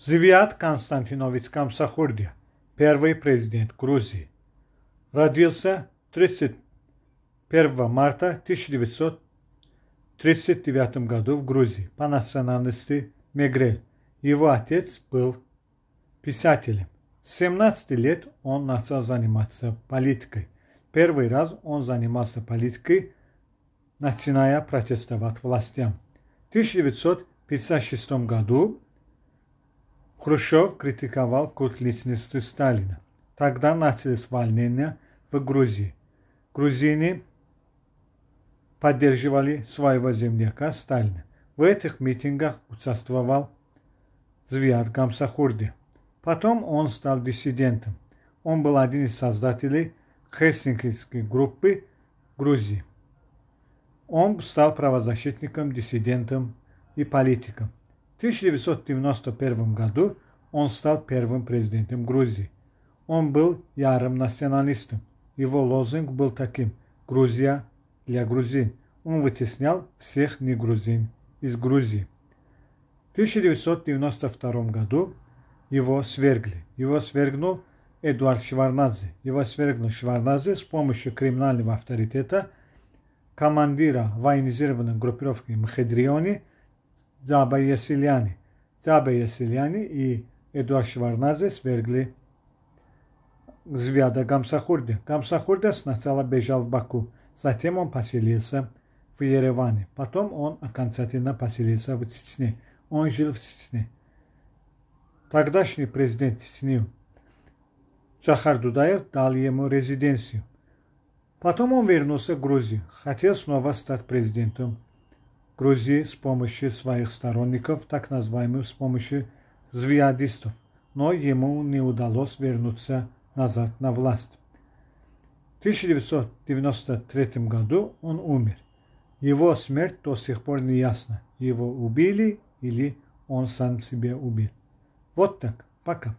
Звиат Константинович Камсахурдия, первый президент Грузии. Родился 31 марта 1939 году в Грузии по национальности Мегрель. Его отец был писателем. С 17 лет он начал заниматься политикой. Первый раз он занимался политикой, начиная протестовать властям. В 1956 году Хрущев критиковал культ личности Сталина. Тогда начались волнения в Грузии. Грузины поддерживали своего земляка Сталина. В этих митингах участвовал Звиад Гамсахурди. Потом он стал диссидентом. Он был один из создателей Хельсинкской группы Грузии. Он стал правозащитником, диссидентом и политиком. 1991 году он стал первым президентом Грузии. Он был ярым националистом. Его лозунг был таким «Грузия для грузин». Он вытеснял всех негрузин из Грузии. В 1992 году его свергли. Его свергнул Эдуард Шварнадзе. Его свергнул Шварнадзе с помощью криминального авторитета командира военизированной группировки Мхедриони – Цабаясиляне. Цабаясиляне и Эдуард Шварнадзе свергли Звяда Гамсахурди. Гамсахурди сначала бежал в Баку, затем он поселился в Ереване. Потом он окончательно поселился в Чечне. Он жил в Чечне. Тогдашний президент Чечни Джахар Дудаев дал ему резиденцию. Потом он вернулся в Грузию, хотел снова стать президентом Грузии с помощью своих сторонников, так называемых с помощью звиадистов, но ему не удалось вернуться назад на власть. В 1993 году он умер. Его смерть до сих пор не ясна. Его убили или он сам себя убил. Вот так. Пока.